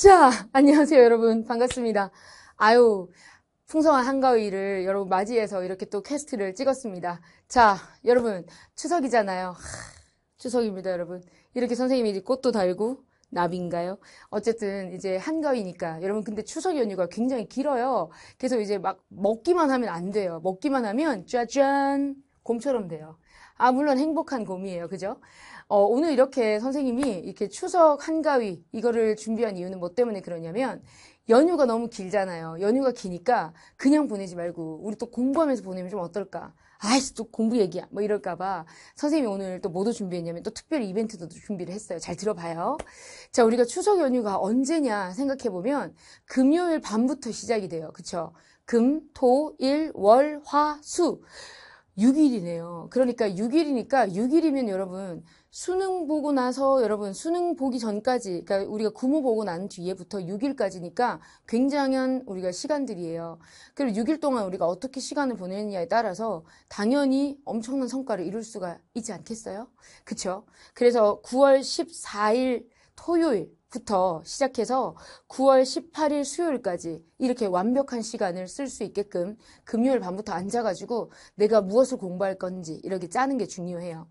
자, 안녕하세요, 여러분. 반갑습니다. 아유, 풍성한 한가위를 여러분 맞이해서 이렇게 또 퀘스트를 찍었습니다. 자, 여러분, 추석이잖아요. 하, 추석입니다, 여러분. 이렇게 선생님이 이제 꽃도 달고, 나비인가요? 어쨌든 이제 한가위니까 여러분 근데 추석 연휴가 굉장히 길어요. 그래서 이제 막 먹기만 하면 안 돼요. 먹기만 하면 짜잔 곰처럼 돼요. 아, 물론 행복한 곰이에요. 그죠? 어, 오늘 이렇게 선생님이 이렇게 추석 한가위 이거를 준비한 이유는 뭐 때문에 그러냐면 연휴가 너무 길잖아요. 연휴가 기니까 그냥 보내지 말고 우리 또 공부하면서 보내면 좀 어떨까? 아이씨, 또 공부 얘기야. 뭐 이럴까봐 선생님이 오늘 또 뭐도 준비했냐면 또 특별히 이벤트도 준비를 했어요. 잘 들어봐요. 자, 우리가 추석 연휴가 언제냐 생각해보면 금요일 밤부터 시작이 돼요. 그쵸? 금, 토, 일, 월, 화, 수. 6일이네요. 그러니까 6일이니까 6일이면 여러분 수능 보고 나서 여러분 수능 보기 전까지 그러니까 우리가 구모 보고 난 뒤에부터 6일까지니까 굉장한 우리가 시간들이에요. 그리고 6일 동안 우리가 어떻게 시간을 보내느냐에 따라서 당연히 엄청난 성과를 이룰 수가 있지 않겠어요? 그렇죠? 그래서 9월 14일 토요일 부터 시작해서 9월 18일 수요일까지 이렇게 완벽한 시간을 쓸 수 있게끔 금요일 밤부터 앉아가지고 내가 무엇을 공부할 건지 이렇게 짜는 게 중요해요.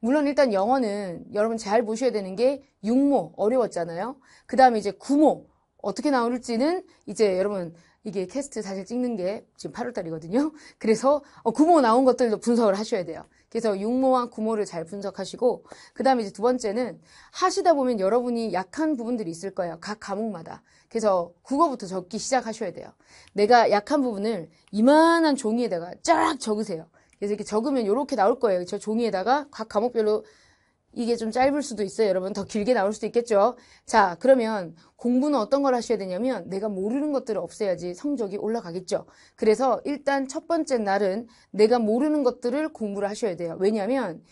물론 일단 영어는 여러분 잘 보셔야 되는 게 육모 어려웠잖아요. 그 다음에 이제 구모 어떻게 나올지는 이제 여러분 이게 캐스트 사실 찍는 게 지금 8월달이거든요. 그래서 어, 구모 나온 것들도 분석을 하셔야 돼요. 그래서 육모와 구모를 잘 분석하시고 그 다음에 이제 두 번째는 하시다 보면 여러분이 약한 부분들이 있을 거예요. 각 과목마다. 그래서 국어부터 적기 시작하셔야 돼요. 내가 약한 부분을 이만한 종이에다가 쫙 적으세요. 그래서 이렇게 적으면 이렇게 나올 거예요. 저 종이에다가 각 과목별로 이게 좀 짧을 수도 있어요. 여러분 더 길게 나올 수도 있겠죠. 자, 그러면 공부는 어떤 걸 하셔야 되냐면 내가 모르는 것들을 없애야지 성적이 올라가겠죠. 그래서 일단 첫 번째 날은 내가 모르는 것들을 공부를 하셔야 돼요. 왜냐하면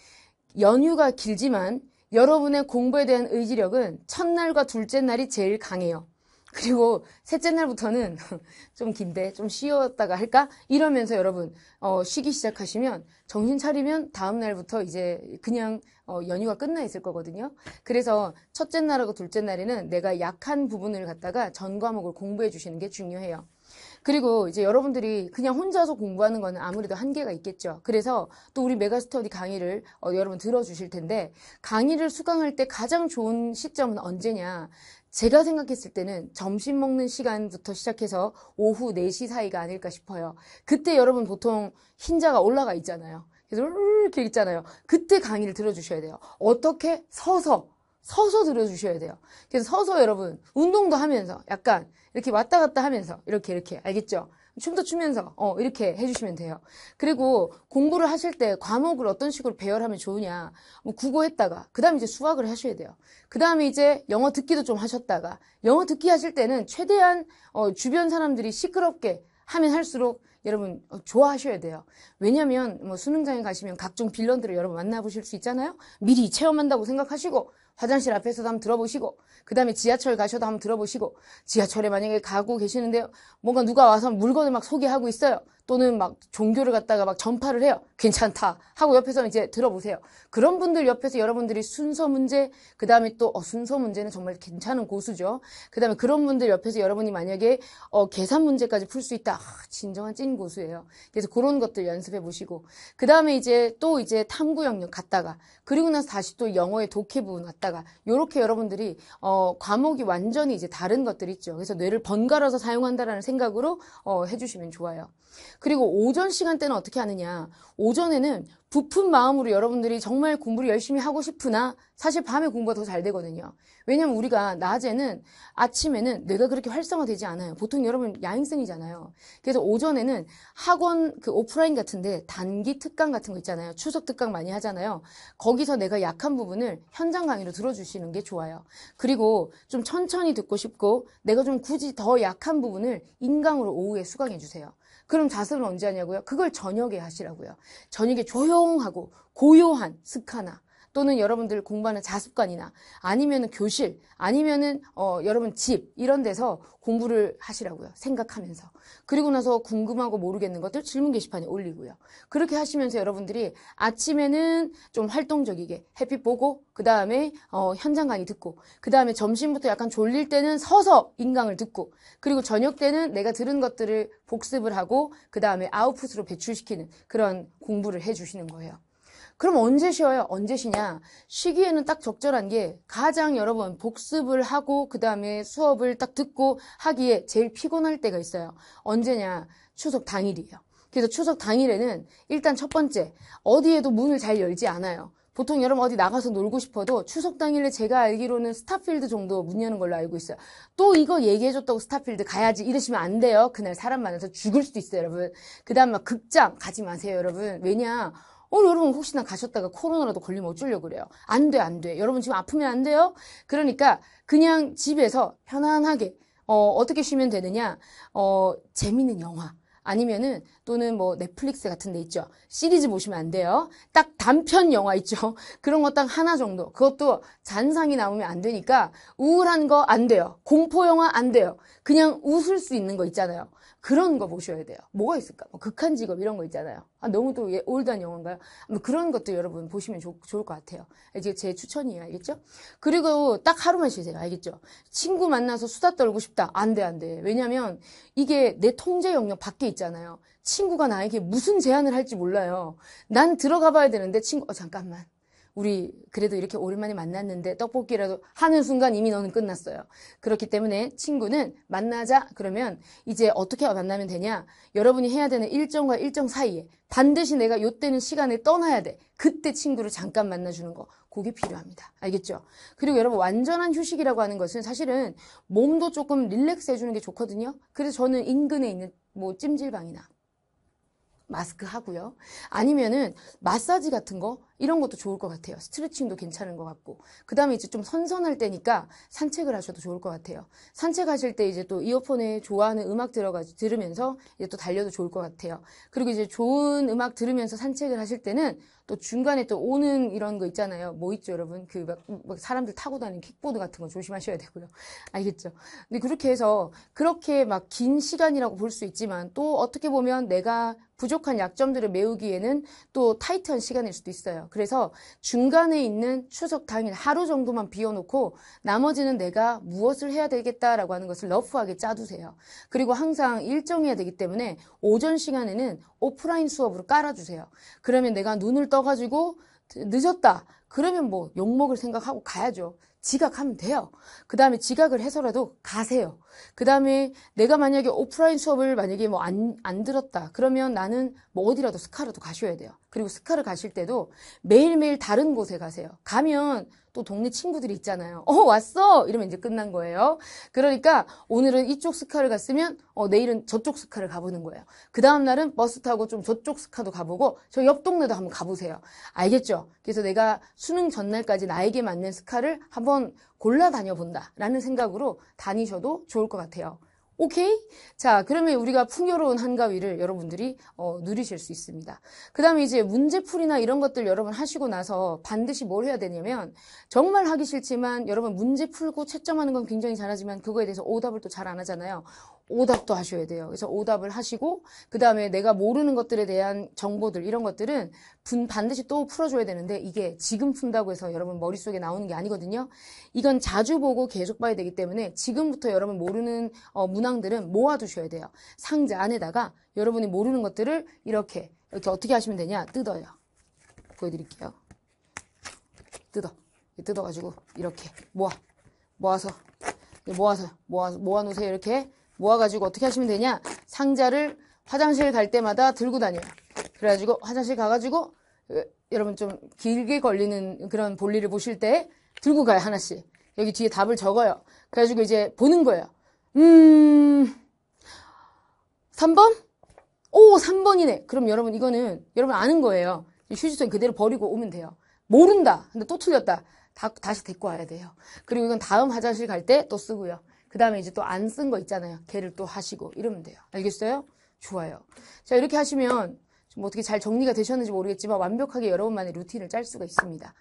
연휴가 길지만 여러분의 공부에 대한 의지력은 첫날과 둘째 날이 제일 강해요. 그리고 셋째 날부터는 좀 긴데 좀 쉬었다가 할까? 이러면서 여러분 어, 쉬기 시작하시면 정신 차리면 다음 날부터 이제 그냥 어, 연휴가 끝나 있을 거거든요. 그래서 첫째 날하고 둘째 날에는 내가 약한 부분을 갖다가 전 과목을 공부해 주시는 게 중요해요. 그리고 이제 여러분들이 그냥 혼자서 공부하는 거는 아무래도 한계가 있겠죠. 그래서 또 우리 메가스터디 강의를 어, 여러분 들어주실 텐데 강의를 수강할 때 가장 좋은 시점은 언제냐? 제가 생각했을 때는 점심 먹는 시간부터 시작해서 오후 4시 사이가 아닐까 싶어요. 그때 여러분 보통 흰자가 올라가 있잖아요. 그래서 이렇게 있잖아요. 그때 강의를 들어주셔야 돼요. 어떻게 서서 서서 들어주셔야 돼요. 그래서 서서 여러분 운동도 하면서 약간 이렇게 왔다 갔다 하면서 이렇게 이렇게 알겠죠? 춤도 추면서 어 이렇게 해주시면 돼요. 그리고 공부를 하실 때 과목을 어떤 식으로 배열하면 좋으냐 뭐 국어 했다가 그 다음에 이제 수학을 하셔야 돼요. 그 다음에 이제 영어 듣기도 좀 하셨다가 영어 듣기 하실 때는 최대한 어, 주변 사람들이 시끄럽게 하면 할수록 여러분 어, 좋아하셔야 돼요. 왜냐면 뭐 수능장에 가시면 각종 빌런들을 여러분 만나보실 수 있잖아요. 미리 체험한다고 생각하시고 화장실 앞에서도 한번 들어보시고 그 다음에 지하철 가셔도 한번 들어보시고 지하철에 만약에 가고 계시는데 요 뭔가 누가 와서 물건을 막 소개하고 있어요. 또는 막 종교를 갖다가 막 전파를 해요. 괜찮다 하고 옆에서 이제 들어보세요. 그런 분들 옆에서 여러분들이 순서 문제, 그 다음에 또 어, 순서 문제는 정말 괜찮은 고수죠. 그 다음에 그런 분들 옆에서 여러분이 만약에 어, 계산 문제까지 풀 수 있다, 아, 진정한 찐 고수예요. 그래서 그런 것들 연습해 보시고 그 다음에 이제 또 이제 탐구 영역 갔다가 그리고 나서 다시 또 영어의 독해 부분 갔다가 이렇게 여러분들이 어, 과목이 완전히 이제 다른 것들 있죠. 그래서 뇌를 번갈아서 사용한다라는 생각으로 어, 해주시면 좋아요. 그리고 오전 시간대는 어떻게 하느냐. 오전에는 부푼 마음으로 여러분들이 정말 공부를 열심히 하고 싶으나 사실 밤에 공부가 더 잘 되거든요. 왜냐면 우리가 낮에는 아침에는 내가 그렇게 활성화되지 않아요. 보통 여러분 야행성이잖아요. 그래서 오전에는 학원 그 오프라인 같은데 단기 특강 같은 거 있잖아요. 추석 특강 많이 하잖아요. 거기서 내가 약한 부분을 현장 강의로 들어주시는 게 좋아요. 그리고 좀 천천히 듣고 싶고 내가 좀 굳이 더 약한 부분을 인강으로 오후에 수강해 주세요. 그럼 자습을 언제 하냐고요? 그걸 저녁에 하시라고요. 저녁에 조용하고 고요한 스카나 또는 여러분들 공부하는 자습관이나 아니면은 교실 아니면은 어 여러분 집 이런 데서 공부를 하시라고요. 생각하면서. 그리고 나서 궁금하고 모르겠는 것들 질문 게시판에 올리고요. 그렇게 하시면서 여러분들이 아침에는 좀 활동적이게 햇빛 보고 그다음에 어 현장 강의 듣고 그다음에 점심부터 약간 졸릴 때는 서서 인강을 듣고 그리고 저녁 때는 내가 들은 것들을 복습을 하고 그다음에 아웃풋으로 배출시키는 그런 공부를 해 주시는 거예요. 그럼 언제 쉬어요? 언제 쉬냐? 쉬기에는 딱 적절한 게 가장 여러분 복습을 하고 그 다음에 수업을 딱 듣고 하기에 제일 피곤할 때가 있어요. 언제냐? 추석 당일이에요. 그래서 추석 당일에는 일단 첫 번째 어디에도 문을 잘 열지 않아요. 보통 여러분 어디 나가서 놀고 싶어도 추석 당일에 제가 알기로는 스타필드 정도 문 여는 걸로 알고 있어요. 또 이거 얘기해줬다고 스타필드 가야지 이러시면 안 돼요. 그날 사람 많아서 죽을 수도 있어요, 여러분. 그 다음 막 극장 가지 마세요, 여러분. 왜냐? 오늘 여러분 혹시나 가셨다가 코로나라도 걸리면 어쩌려 고 그래요. 안 돼, 안 돼. 여러분 지금 아프면 안 돼요? 그러니까 그냥 집에서 편안하게, 어, 어떻게 쉬면 되느냐, 어, 재밌는 영화. 아니면은 또는 뭐 넷플릭스 같은 데 있죠. 시리즈 보시면 안 돼요. 딱 단편 영화 있죠. 그런 것 딱 하나 정도. 그것도 잔상이 나오면안 되니까 우울한 거 안 돼요. 공포 영화 안 돼요. 그냥 웃을 수 있는 거 있잖아요. 그런 거 보셔야 돼요. 뭐가 있을까? 뭐 극한 직업 이런 거 있잖아요. 아, 너무 또 예, 올드한 영화인가요? 뭐 그런 것도 여러분 보시면 조, 좋을 것 같아요. 이제 제 추천이에요. 알겠죠? 그리고 딱 하루만 쉬세요. 알겠죠? 친구 만나서 수다 떨고 싶다. 안 돼, 안 돼. 왜냐면 이게 내 통제 영역 밖에 있잖아요. 친구가 나에게 무슨 제안을 할지 몰라요. 난 들어가 봐야 되는데 친구, 어, 잠깐만. 우리 그래도 이렇게 오랜만에 만났는데 떡볶이라도 하는 순간 이미 너는 끝났어요. 그렇기 때문에 친구는 만나자 그러면 이제 어떻게 만나면 되냐? 여러분이 해야 되는 일정과 일정 사이에 반드시 내가 요때는 시간에 떠나야 돼. 그때 친구를 잠깐 만나주는 거. 그게 필요합니다. 알겠죠? 그리고 여러분 완전한 휴식이라고 하는 것은 사실은 몸도 조금 릴렉스 해주는 게 좋거든요. 그래서 저는 인근에 있는 뭐 찜질방이나 마스크 하고요. 아니면은 마사지 같은 거 이런 것도 좋을 것 같아요. 스트레칭도 괜찮은 것 같고. 그 다음에 이제 좀 선선할 때니까 산책을 하셔도 좋을 것 같아요. 산책하실 때 이제 또 이어폰에 좋아하는 음악 들어가, 들으면서 이제 또 달려도 좋을 것 같아요. 그리고 이제 좋은 음악 들으면서 산책을 하실 때는 또 중간에 또 오는 이런 거 있잖아요. 뭐 있죠, 여러분? 그 막, 막 사람들 타고 다니는 킥보드 같은 거 조심하셔야 되고요. 알겠죠? 근데 그렇게 해서 그렇게 막 긴 시간이라고 볼 수 있지만 또 어떻게 보면 내가 부족한 약점들을 메우기에는 또 타이트한 시간일 수도 있어요. 그래서 중간에 있는 추석 당일 하루 정도만 비워놓고 나머지는 내가 무엇을 해야 되겠다라고 하는 것을 러프하게 짜두세요. 그리고 항상 일정해야 되기 때문에 오전 시간에는 오프라인 수업으로 깔아주세요. 그러면 내가 눈을 떠가지고 늦었다. 그러면 뭐 욕먹을 생각하고 가야죠. 지각하면 돼요. 그 다음에 지각을 해서라도 가세요. 그 다음에 내가 만약에 오프라인 수업을 만약에 뭐 안, 안 들었다. 그러면 나는 뭐 어디라도 스카라도 가셔야 돼요. 그리고 스카를 가실 때도 매일매일 다른 곳에 가세요. 가면 또 동네 친구들이 있잖아요. 어, 왔어! 이러면 이제 끝난 거예요. 그러니까 오늘은 이쪽 스카를 갔으면, 어, 내일은 저쪽 스카를 가보는 거예요. 그 다음날은 버스 타고 좀 저쪽 스카도 가보고, 저 옆 동네도 한번 가보세요. 알겠죠? 그래서 내가 수능 전날까지 나에게 맞는 스카를 한번 한번 골라 다녀본다라는 생각으로 다니셔도 좋을 것 같아요. 오케이? 자, 그러면 우리가 풍요로운 한가위를 여러분들이 어, 누리실 수 있습니다. 그 다음에 이제 문제풀이나 이런 것들 여러분 하시고 나서 반드시 뭘 해야 되냐면 정말 하기 싫지만 여러분 문제 풀고 채점하는 건 굉장히 잘하지만 그거에 대해서 오답을 또 잘 안 하잖아요. 오답도 하셔야 돼요. 그래서 오답을 하시고 그 다음에 내가 모르는 것들에 대한 정보들 이런 것들은 분 반드시 또 풀어줘야 되는데 이게 지금 푼다고 해서 여러분 머릿속에 나오는 게 아니거든요. 이건 자주 보고 계속 봐야 되기 때문에 지금부터 여러분 모르는 어, 문항들은 모아두셔야 돼요. 상자 안에다가 여러분이 모르는 것들을 이렇게 이렇게 어떻게 하시면 되냐 뜯어요. 보여드릴게요. 뜯어 뜯어가지고 이렇게 모아 모아서 모아서 모아 모아놓으세요 이렇게 모아가지고 어떻게 하시면 되냐? 상자를 화장실 갈 때마다 들고 다녀요. 그래가지고 화장실 가가지고 그, 여러분 좀 길게 걸리는 그런 볼일을 보실 때 들고 가요 하나씩. 여기 뒤에 답을 적어요. 그래가지고 이제 보는 거예요. 음, 3번? 오, 3번이네. 그럼 여러분 이거는 여러분 아는 거예요. 휴지통 그대로 버리고 오면 돼요. 모른다. 근데 또 틀렸다. 다, 다시 데리고 와야 돼요. 그리고 이건 다음 화장실 갈 때 또 쓰고요. 그 다음에 이제 또 안 쓴 거 있잖아요. 걔를 또 하시고 이러면 돼요. 알겠어요? 좋아요. 자 이렇게 하시면 좀 어떻게 잘 정리가 되셨는지 모르겠지만 완벽하게 여러분만의 루틴을 짤 수가 있습니다.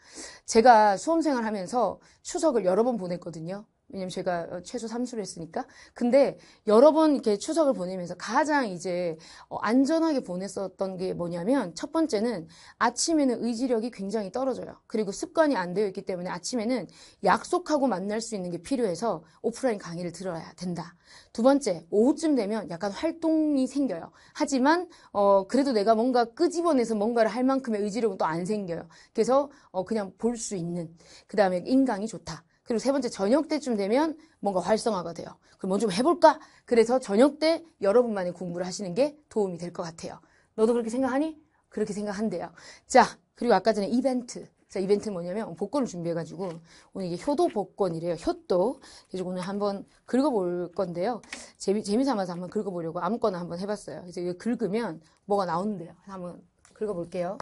제가 수험생활 하면서 추석을 여러 번 보냈거든요. 왜냐면 제가 어, 최소 3수를 했으니까. 근데 여러 번 이렇게 추석을 보내면서 가장 이제 어, 안전하게 보냈었던 게 뭐냐면 첫 번째는 아침에는 의지력이 굉장히 떨어져요. 그리고 습관이 안 되어 있기 때문에 아침에는 약속하고 만날 수 있는 게 필요해서 오프라인 강의를 들어야 된다. 두 번째, 오후쯤 되면 약간 활동이 생겨요. 하지만 어 그래도 내가 뭔가 끄집어내서 뭔가를 할 만큼의 의지력은 또 안 생겨요. 그래서 어 그냥 볼 수 있는 그 다음에 인강이 좋다. 그리고 세 번째 저녁 때쯤 되면 뭔가 활성화가 돼요. 그럼 뭐 좀 해볼까? 그래서 저녁 때 여러분만의 공부를 하시는 게 도움이 될 것 같아요. 너도 그렇게 생각하니? 그렇게 생각한대요. 자, 그리고 아까 전에 이벤트. 자, 이벤트 뭐냐면 복권을 준비해가지고 오늘 이게 효도 복권이래요. 효도. 그래서 오늘 한번 긁어볼 건데요. 재미, 재미삼아서 한번 긁어보려고 아무거나 한번 해봤어요. 이제 이거 긁으면 뭐가 나오는데요. 한번 긁어볼게요.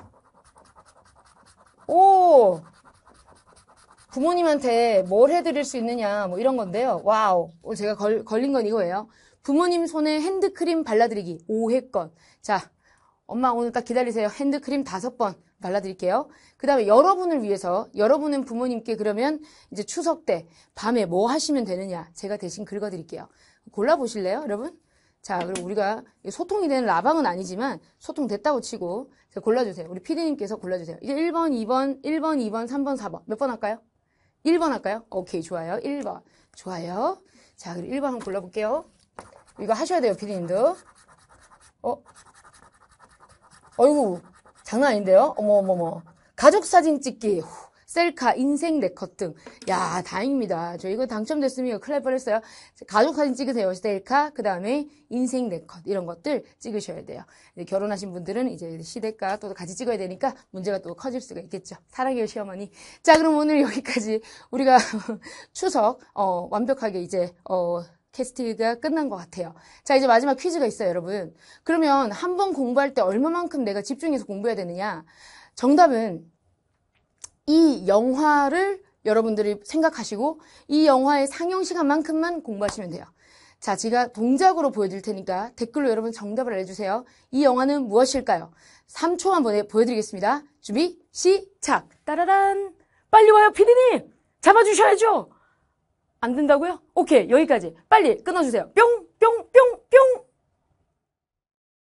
오! 부모님한테 뭘 해드릴 수 있느냐 뭐 이런 건데요. 와우, 어, 제가 걸, 걸린 건 이거예요. 부모님 손에 핸드크림 발라드리기 5회권. 자, 엄마 오늘 딱 기다리세요. 핸드크림 5번 발라드릴게요. 그 다음에 여러분을 위해서 여러분은 부모님께 그러면 이제 추석 때 밤에 뭐 하시면 되느냐 제가 대신 긁어드릴게요. 골라보실래요 여러분? 자, 그럼 우리가 소통이 되는 라방은 아니지만 소통 됐다고 치고 골라주세요. 우리 피디님께서 골라주세요. 이제 1번, 2번, 1번, 2번, 3번, 4번 몇 번 할까요? 1번 할까요? 오케이, 좋아요. 1번. 좋아요. 자, 그리고 1번 한번 골라볼게요. 이거 하셔야 돼요, 피디님도. 어? 어이구, 장난 아닌데요? 어머어머머. 어 가족 사진 찍기. 셀카, 인생 네컷 등. 야, 다행입니다. 저 이거 당첨됐으면 큰일 날 뻔했어요. 가족 사진 찍으세요. 셀카, 그 다음에 인생 네컷 이런 것들 찍으셔야 돼요. 결혼하신 분들은 이제 시댁과 또 같이 찍어야 되니까 문제가 또 커질 수가 있겠죠. 사랑해요, 시어머니. 자, 그럼 오늘 여기까지 우리가 추석, 어, 완벽하게 이제, 어, 캐스팅가 끝난 것 같아요. 자, 이제 마지막 퀴즈가 있어요, 여러분. 그러면 한 번 공부할 때 얼마만큼 내가 집중해서 공부해야 되느냐? 정답은 이 영화를 여러분들이 생각하시고 이 영화의 상영 시간만큼만 공부하시면 돼요. 자, 제가 동작으로 보여드릴 테니까 댓글로 여러분 정답을 알려주세요. 이 영화는 무엇일까요? 3초만 보내, 보여드리겠습니다. 준비, 시작! 따라란! 빨리 와요, 피디님! 잡아주셔야죠! 안 된다고요? 오케이, 여기까지. 빨리 끊어주세요. 뿅!